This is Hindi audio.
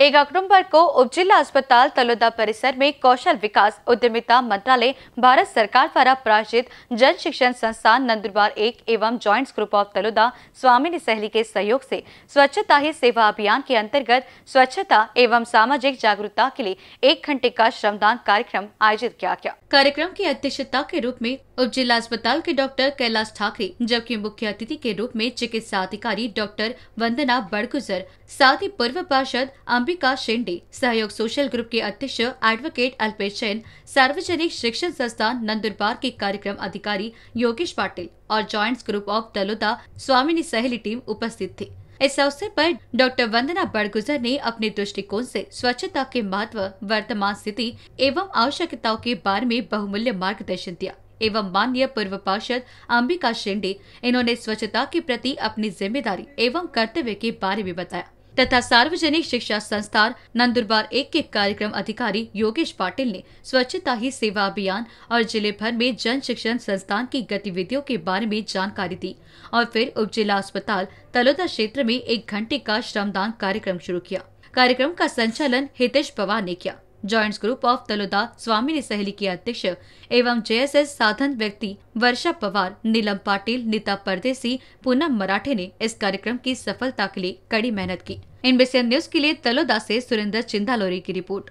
एक अक्टूबर को उप जिला अस्पताल तलोदा परिसर में कौशल विकास उद्यमिता मंत्रालय भारत सरकार द्वारा प्रायोजित जन शिक्षण संस्थान नंदुरबार एक एवं ज्वाइंट ग्रुप ऑफ तलोदा स्वामी सहली के सहयोग से स्वच्छता ही सेवा अभियान के अंतर्गत स्वच्छता एवं सामाजिक जागरूकता के लिए एक घंटे का श्रमदान कार्यक्रम आयोजित किया गया कार्यक्रम की अध्यक्षता के रूप में उप जिला अस्पताल के डॉक्टर कैलाश ठाकरे जबकि मुख्य अतिथि के रूप में चिकित्सा अधिकारी डॉक्टर वंदना बड़गुजर साथ ही पूर्व पार्षद अंबिका शेंडे सहयोग सोशल ग्रुप के अध्यक्ष एडवोकेट अल्पेश जैन सार्वजनिक शिक्षण संस्थान नंदुरबार के कार्यक्रम अधिकारी योगेश पाटिल और ज्वाइंट ग्रुप ऑफ दलोदा स्वामिनी सहेली टीम उपस्थित थी इस अवसर पर डॉक्टर वंदना बड़गुजर ने अपने दृष्टिकोण से स्वच्छता के महत्व वर्तमान स्थिति एवं आवश्यकताओं के बारे में बहुमूल्य मार्गदर्शन दिया एवं माननीय पूर्व पार्षद अंबिका शेंडे इन्होंने स्वच्छता के प्रति अपनी जिम्मेदारी एवं कर्तव्य के बारे में बताया तथा सार्वजनिक शिक्षा संस्थान नंदुरबार एक के कार्यक्रम अधिकारी योगेश पाटिल ने स्वच्छता ही सेवा अभियान और जिले भर में जन शिक्षण संस्थान की गतिविधियों के बारे में जानकारी दी और फिर उप जिला अस्पताल तलोदा क्षेत्र में एक घंटे का श्रमदान कार्यक्रम शुरू किया कार्यक्रम का संचालन हितेश पवार ने किया जॉइंट्स ग्रुप ऑफ तलोदा स्वामी ने सहेली के अध्यक्ष एवं जेएसएस साधन व्यक्ति वर्षा पवार नीलम पाटिल नीता परदेसी पूनम मराठे ने इस कार्यक्रम की सफलता के लिए कड़ी मेहनत की इनबीसीएन न्यूज के लिए तलोदा से सुरेंद्र चिंदालोरी की रिपोर्ट